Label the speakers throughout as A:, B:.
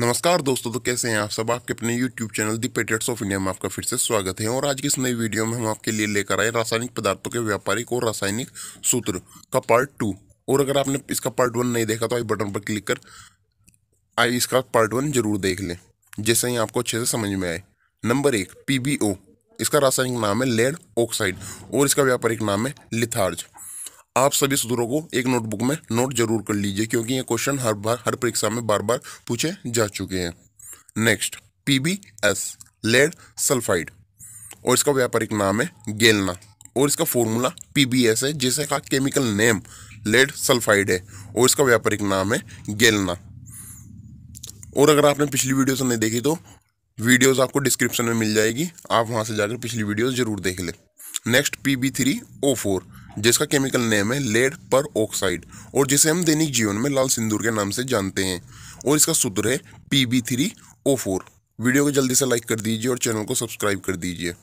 A: नमस्कार दोस्तों तो कैसे हैं आप सब आपके अपने YouTube channel the patents of India में आपका फिर से स्वागत है और आज की इस नई वीडियो में हम आपके लिए लेकर आए रासायनिक पदार्थों के व्यापारिक और रासायनिक सूत्र का पार्ट टू और अगर आपने इसका पार्ट वन नहीं देखा तो आई बटन पर क्लिक कर आई इसका पार्ट वन जरूर देख लें जैसे ही आपको अच्छे से समझ में आए नंबर एक पी इसका रासायनिक नाम है लेड ऑक्साइड और इसका व्यापारिक नाम है लिथार्ज आप सभी सुधरों को एक नोटबुक में नोट जरूर कर लीजिए क्योंकि ये क्वेश्चन हर बार हर परीक्षा में बार बार पूछे जा चुके हैं नेक्स्ट पीबीएस लेड सल्फाइड और इसका व्यापारिक नाम है गेलना और इसका फॉर्मूला पीबीएस है जिसे का केमिकल नेम लेड सल्फाइड है और इसका व्यापारिक नाम है गेलना और अगर आपने पिछली वीडियोस नहीं देखी तो वीडियोस आपको डिस्क्रिप्शन में मिल जाएगी आप वहां से जाकर पिछली वीडियोस जरूर देख ले next P B three O four जिसका केमिकल नेम है लेड पर ऑक्साइड और जिसे हम दैनिक जीवन में लाल सिंदूर के नाम से जानते हैं और इसका सूत्र है P B three O four video को जल्दी से लाइक कर दीजिए और चैनल को सब्सक्राइब कर दीजिए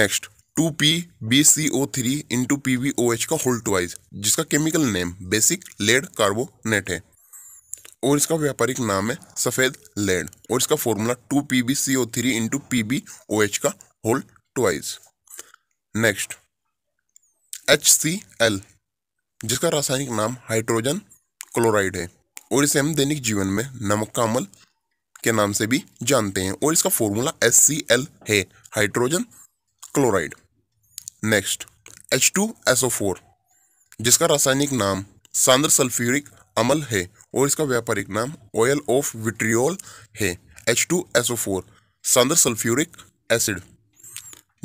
A: next two P B C O three into P B O H का होल्टवाइज जिसका chemical name basic lead carbonate है और इसका व्यापारिक नाम है सफ़ेद लेड और इसका formula two P B C O three into P B O H का whole twice next H C L जिसका रासायनिक नाम हाइड्रोजन क्लोराइड है और इसे हम दैनिक जीवन में नमक का अमल के नाम से भी जानते हैं और इसका फॉर्मूला एस सी एल है hydrogen chloride next H two S O four जिसका रासायनिक नाम सांद्र सल्फ्यूरिक अमल है और इसका व्यापारिक नाम ऑयल ऑफ विट्रियोल है H two S O four सांद्र सल्फ्यूरिक एसिड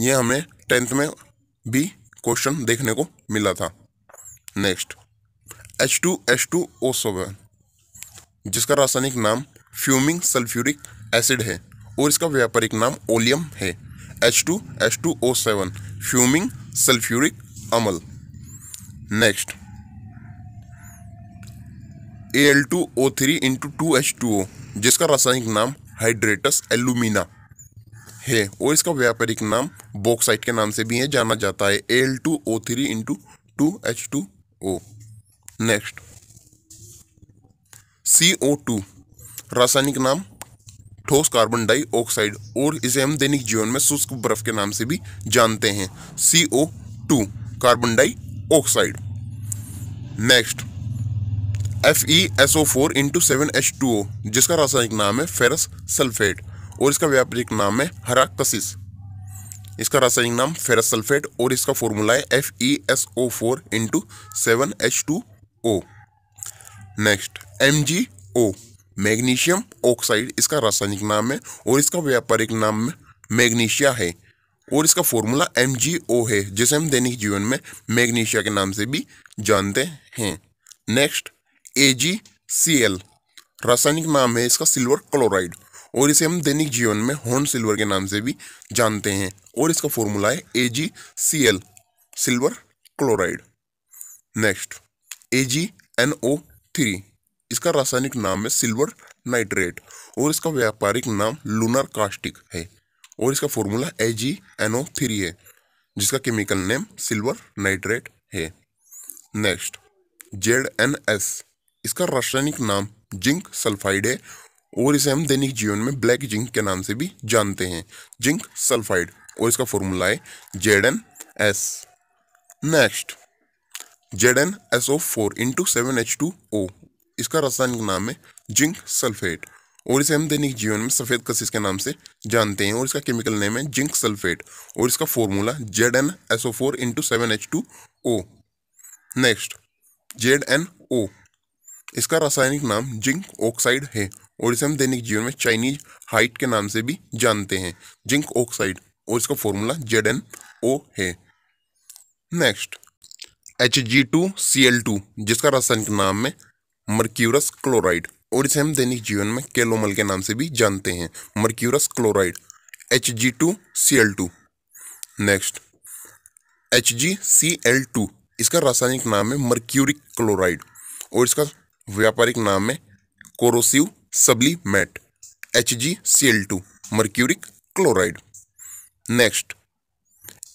A: यह हमें टेंथ में भी क्वेश्चन देखने को मिला था next H two H two O seven जिसका रासायनिक नाम फ्यूमिंग सल्फ्यूरिक एसिड है और इसका व्यापारिक नाम ओलियम है H two H two O seven fuming sulphuric अमल next A L two O three into two H two O जिसका रासायनिक नाम हाइड्रेटस एल्यूमिना है और इसका व्यापारिक नाम बॉक्साइट के नाम से भी है जाना जाता है L two O three into two H two O next C O two रासायनिक नाम ठोस कार्बन डाइऑक्साइड और इसे हम दैनिक जीवन में शुष्क बर्फ के नाम से भी जानते हैं C O two carbon dioxide next F E S O four into seven H two O जिसका रासायनिक नाम है फेरस सल्फेट और इसका व्यापारिक नाम है हरा इसका रासायनिक नाम फेरस सल्फेट और इसका फॉर्मूला है F E S O four into seven H two O next M G O magnesium oxide इसका रासायनिक नाम है और इसका व्यापारिक नाम मैग्नीशिया है और इसका फॉर्मूला एम जी ओ है जिसे हम दैनिक जीवन में मैग्नीशिया के नाम से भी जानते हैं next A G C L रासायनिक नाम है इसका सिल्वर क्लोराइड और इसे हम दैनिक जीवन में हॉर्न सिल्वर के नाम से भी जानते हैं और इसका फॉर्मूला है A G C L silver chloride next A G N O three इसका रासायनिक नाम है सिल्वर नाइट्रेट और इसका व्यापारिक नाम लूनर कास्टिक है और इसका formula A G N O three है जिसका केमिकल नेम सिल्वर नाइट्रेट है नेक्स्ट जेड एन एस इसका रासायनिक नाम जिंक सल्फाइड है और इसे हम दैनिक जीवन में ब्लैक जिंक के नाम से भी जानते हैं जिंक सल्फाइड और इसका फॉर्मूला है Z N S next Z N S O four into seven H two O इसका रासायनिक नाम है जिंक सल्फेट और इसे हम दैनिक जीवन में सफ़ेद कशिश के नाम से जानते हैं और इसका केमिकल नेम है जिंक सल्फेट और इसका formula Z N S O four into seven H two O next Z N O इसका रासायनिक नाम जिंक ऑक्साइड है और इसे हम दैनिक जीवन में चाइनीज हाइट के नाम से भी जानते हैं जिंक ऑक्साइड और इसका फॉर्मूला जेड एन ओ है next H G two C L two जिसका रासायनिक नाम है मर्क्यूरस क्लोराइड और इसे हम दैनिक जीवन में केलोमल के नाम से भी जानते हैं mercurous chloride H G two C L two next H G C L two इसका रासायनिक नाम है मर्क्यूरिक क्लोराइड और इसका व्यापारिक नाम है corrosive H G C L two mercuric chloride next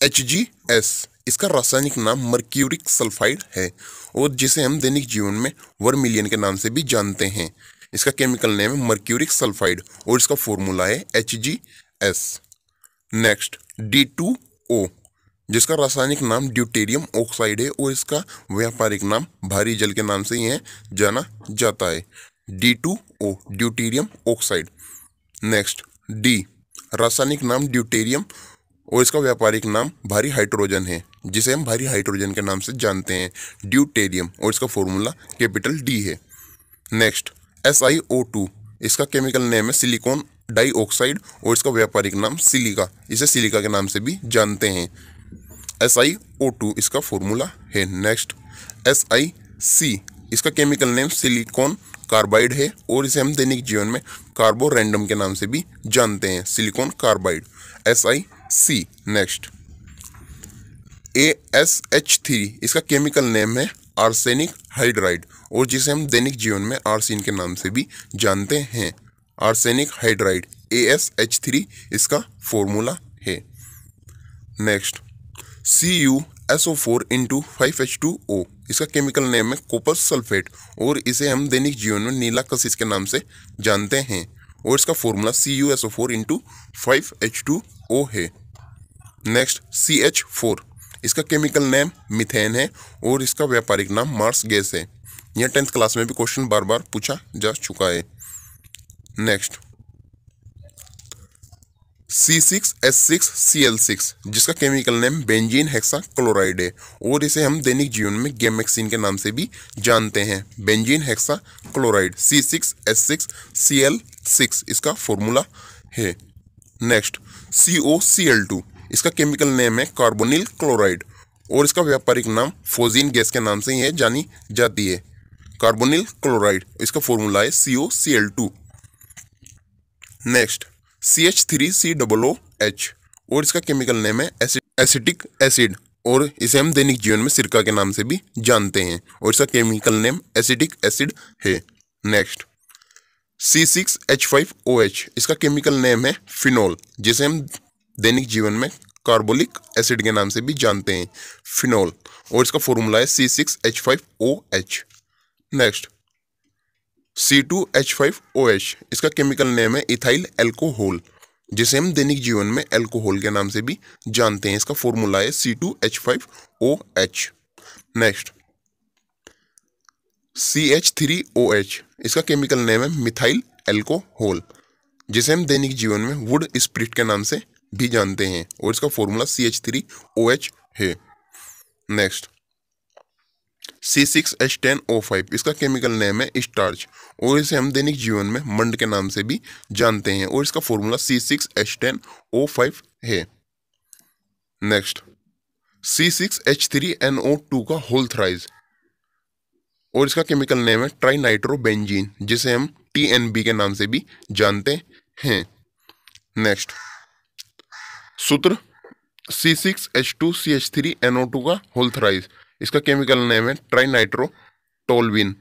A: H G S इसका रासायनिक नाम मर्क्यूरिक सल्फाइड है और जिसे हम दैनिक जीवन में वर्मिलियन के नाम से भी जानते हैं इसका केमिकल नेम है मर्क्यूरिक सल्फाइड और इसका फॉर्मूला है H G S next D two O जिसका रासायनिक नाम ड्यूटेरियम ऑक्साइड है और इसका व्यापारिक नाम भारी जल के नाम से यह जाना जाता है D two O deuterium oxide next D रासायनिक नाम ड्यूटेरियम और इसका व्यापारिक नाम भारी हाइड्रोजन है जिसे हम भारी हाइड्रोजन के नाम से जानते हैं ड्यूटेरियम और इसका फॉर्मूला कैपिटल डी है next S I O two इसका केमिकल नेम है सिलिकॉन डाइऑक्साइड और इसका व्यापारिक नाम सिलिका इसे सिलिका के नाम से भी जानते हैं एस आई ओ टू इसका फॉर्मूला है नेक्स्ट एस आई सी इसका केमिकल नेम सिलिकॉन कार्बाइड है और इसे हम दैनिक जीवन में कार्बो रैंडम के नाम से भी जानते हैं silicon carbide S I C next A S H three इसका केमिकल नेम है आर्सेनिक हाइड्राइड और जिसे हम दैनिक जीवन में आर्सिन के नाम से भी जानते हैं arsenic hydride A S H three इसका फॉर्मूला है next C U S O four into five H two O इसका केमिकल नेम है कॉपर सल्फेट और इसे हम दैनिक जीवन में नीला कशिश के नाम से जानते हैं और इसका formula C U S O four into five H two O है नेक्स्ट सी एच फोर इसका केमिकल नेम मिथेन है और इसका व्यापारिक नाम मार्स गैस है यह टेंथ क्लास में भी क्वेश्चन बार बार पूछा जा चुका है next C six S six C L six जिसका chemical name benzene hexachloride है और इसे हम दैनिक जीवन में गेमेक्सिन के नाम से भी जानते हैं benzene hexachloride C six S six C L six इसका फॉर्मूला है next C O C L two इसका केमिकल नेम है कार्बोनिल क्लोराइड और इसका व्यापारिक नाम फोजीन गैस के नाम से ही है जानी जाती है कार्बोनिल क्लोराइड इसका फॉर्मूला है C O C L two next C H three C double O H और इसका केमिकल नेम है एसिटिक एसिड और इसे हम दैनिक जीवन में सिरका के नाम से भी जानते हैं और इसका केमिकल नेम एसिटिक एसिड है next C six H five O H इसका केमिकल नेम है फिनोल जिसे हम दैनिक जीवन में कार्बोलिक एसिड के नाम से भी जानते हैं फिनोल और इसका फॉर्मूला है C six H five O H next C2H5OH इसका केमिकल नेम है इथाइल एल्कोहल जिसे हम दैनिक जीवन में एल्कोहल के नाम से भी जानते हैं इसका फॉर्मूला है C two H five O H next C H three O H इसका केमिकल नेम है मिथाइल एल्कोहल जिसे हम दैनिक जीवन में वुड स्प्रिट के नाम से भी जानते हैं और इसका formula C H three O H है next C six H ten O five इसका केमिकल नेम है स्टार्च और इसे हम दैनिक जीवन में मंड के नाम से भी जानते हैं और इसका formula C six H ten O five है नेक्स्ट C6H3NO2 का होल्थराइज और इसका केमिकल नेम है ट्राइनाइट्रोबेंजीन जिसे हम टी एन बी के नाम से भी जानते हैं नेक्स्ट सूत्र C six H two C H three two का होल्थराइज इसका केमिकल नेम है ट्राइनाइट्रोटोलविन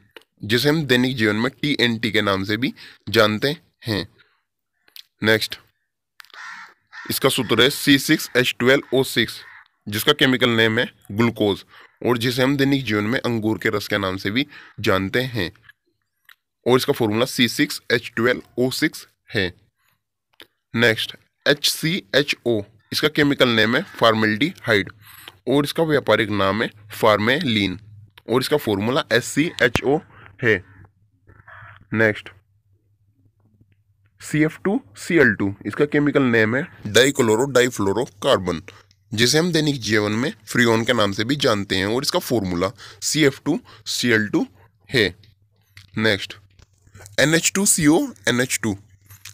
A: जिसे हम दैनिक जीवन में टी के नाम से भी जानते हैं नेक्स्ट इसका सूत्र है C six H twelve O six जिसका केमिकल नेम है ग्लूकोज और जिसे हम दैनिक जीवन में अंगूर के रस के नाम से भी जानते हैं और इसका formula C six H twelve O six है next H C H O इसका केमिकल नेम है फार्मिल्डी हाइड और इसका व्यापारिक नाम है फार्मेलिन और इसका formula S C H O है next C F two C L two इसका केमिकल नेम है डाइक्लोरो डाइफ्लोरो कार्बन जिसे हम दैनिक जीवन में फ्रियोन के नाम से भी जानते हैं और इसका formula C F two C L two है next N H two C O N H two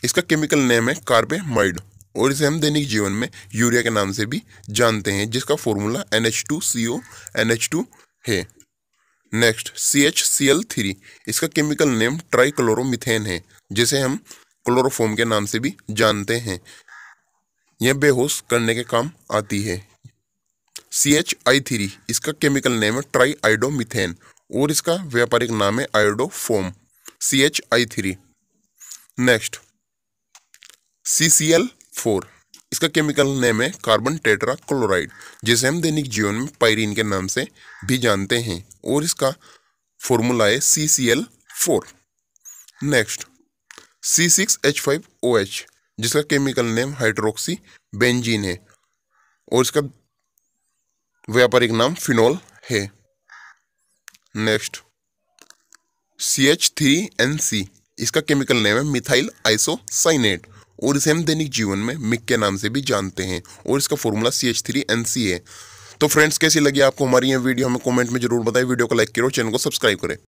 A: इसका केमिकल नेम है कार्बेमाइड और इसे हम दैनिक जीवन में यूरिया के नाम से भी जानते हैं जिसका formula N H two C O N H two है next C H C L three इसका केमिकल नेम ट्राईक्लोरोमिथेन है जिसे हम क्लोरोफॉर्म के नाम से भी जानते हैं यह बेहोश करने के काम आती है सी एच आई थ्री इसका केमिकल नेम है ट्राई आइडोमिथेन और इसका व्यापारिक नाम है iodoform C H I three next C C L four इसका केमिकल नेम है कार्बन टेट्रा क्लोराइड जिसे हम दैनिक जीवन में पायरीन के नाम से भी जानते हैं और इसका फॉर्मूला है C C L four next C six H five O H जिसका केमिकल नेम हाइड्रोक्सी बेंजीन है और इसका व्यापारिक नाम फिनोल है next C H three N C इसका केमिकल नेम है मिथाइल आइसोसाइनेट और इसे हम दैनिक जीवन में मिक के नाम से भी जानते हैं और इसका formula C H three N C है तो फ्रेंड्स कैसी लगी आपको हमारी ये वीडियो हमें कमेंट में जरूर बताएं वीडियो को लाइक करो चैनल को सब्सक्राइब करें